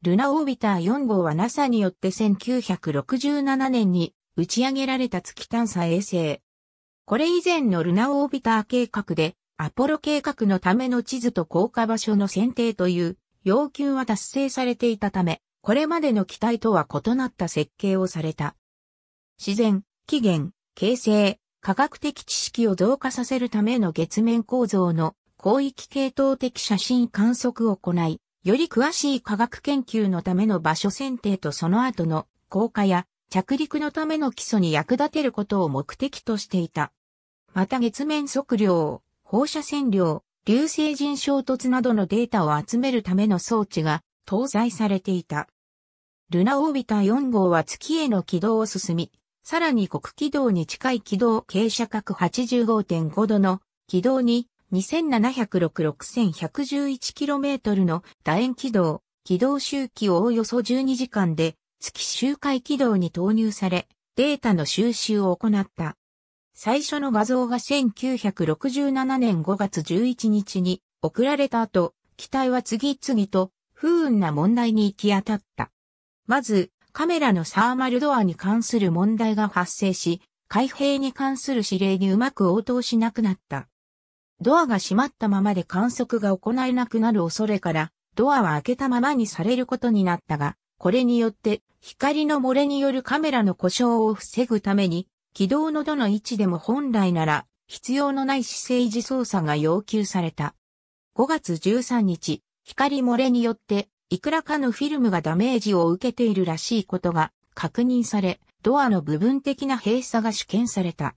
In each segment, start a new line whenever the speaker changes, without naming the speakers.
ルナオービター4号は NASA によって1967年に打ち上げられた月探査衛星。これ以前のルナオービター計画で、アポロ計画のための地図と降下場所の選定という要求は達成されていたため、これまでの機体とは異なった設計をされた。自然、起源、形成、科学的知識を増加させるための月面構造の広域系統的写真観測を行い、より詳しい科学研究のための場所選定とその後の降下や着陸のための基礎に役立てることを目的としていた。また月面測量、放射線量、流星人衝突などのデータを集めるための装置が搭載されていた。ルナオービタ4号は月への軌道を進み、さらに国軌道に近い軌道傾斜角85.5度の軌道に 2706-6111km の楕円軌道、軌道周期をおよそ12時間で月周回軌道に投入され、データの収集を行った。最初の画像が1967年5月11日に送られた後、機体は次々と不運な問題に行き当たった。まず、カメラのサーマルドアに関する問題が発生し、開閉に関する指令にうまく応答しなくなった。ドアが閉まったままで観測が行えなくなる恐れから、ドアは開けたままにされることになったが、これによって光の漏れによるカメラの故障を防ぐために、軌道のどの位置でも本来なら必要のない姿勢維持操作が要求された。5月13日、光漏れによっていくらかのフィルムがダメージを受けているらしいことが確認され、ドアの部分的な閉鎖が試験された。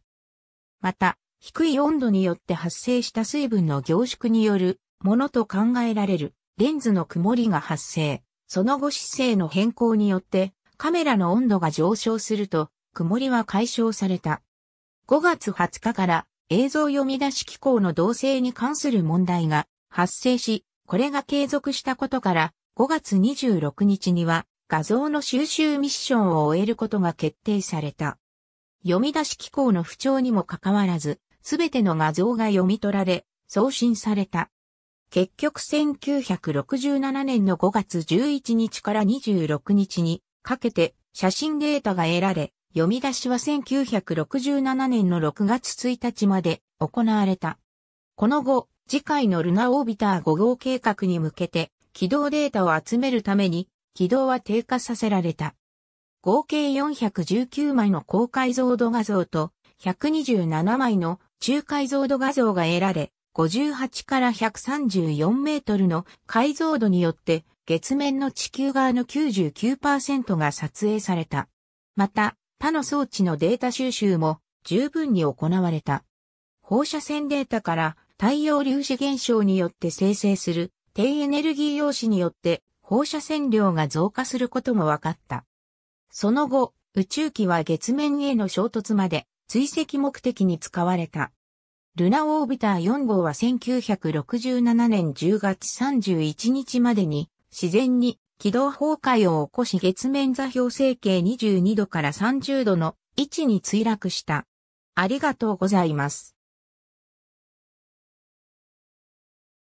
また、低い温度によって発生した水分の凝縮によるものと考えられるレンズの曇りが発生。その後姿勢の変更によってカメラの温度が上昇すると曇りは解消された。5月20日から映像読み出し機構の動静に関する問題が発生し、これが継続したことから5月26日には画像の収集ミッションを終えることが決定された。読み出し機構の不調にもかかわらず、すべての画像が読み取られ、送信された。結局1967年の5月11日から26日にかけて写真データが得られ、読み出しは1967年の6月1日まで行われた。この後、次回のルナオービター5号計画に向けて軌道データを集めるために軌道は低下させられた。合計419枚の高解像度画像と127枚の中解像度画像が得られ、58から134メートルの解像度によって月面の地球側の99%が撮影された。また、他の装置のデータ収集も十分に行われた。放射線データから太陽粒子現象によって生成する低エネルギー用紙によって放射線量が増加することも分かった。その後、宇宙機は月面への衝突まで追跡目的に使われた。ルナオービター4号は1967年10月31日までに自然に軌道崩壊を起こし月面座標成形22度から30度の位置に墜落した。ありがとうございます。